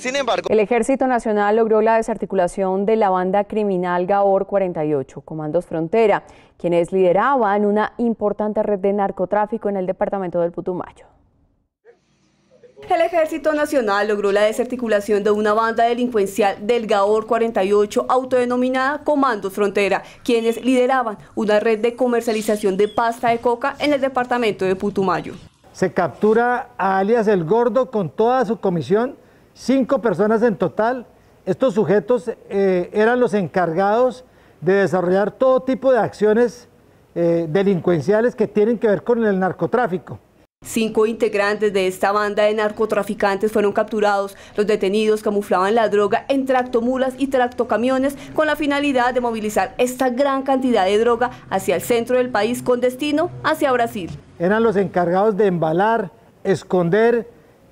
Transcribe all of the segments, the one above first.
Sin embargo, el Ejército Nacional logró la desarticulación de la banda criminal Gabor 48, Comandos Frontera, quienes lideraban una importante red de narcotráfico en el departamento del Putumayo. El Ejército Nacional logró la desarticulación de una banda delincuencial del Gaor 48, autodenominada Comandos Frontera, quienes lideraban una red de comercialización de pasta de coca en el departamento de Putumayo. Se captura a alias El Gordo con toda su comisión cinco personas en total. Estos sujetos eh, eran los encargados de desarrollar todo tipo de acciones eh, delincuenciales que tienen que ver con el narcotráfico. Cinco integrantes de esta banda de narcotraficantes fueron capturados. Los detenidos camuflaban la droga en tractomulas y tractocamiones con la finalidad de movilizar esta gran cantidad de droga hacia el centro del país con destino hacia Brasil. Eran los encargados de embalar, esconder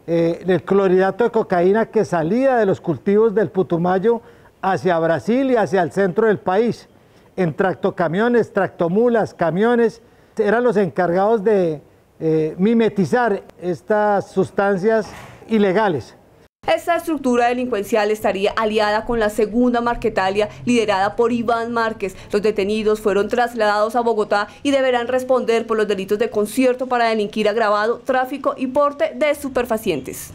eh, el clorhidrato de cocaína que salía de los cultivos del Putumayo hacia Brasil y hacia el centro del país, en tractocamiones, tractomulas, camiones, eran los encargados de eh, mimetizar estas sustancias ilegales. Esta estructura delincuencial estaría aliada con la segunda Marquetalia liderada por Iván Márquez. Los detenidos fueron trasladados a Bogotá y deberán responder por los delitos de concierto para delinquir agravado, tráfico y porte de superfacientes.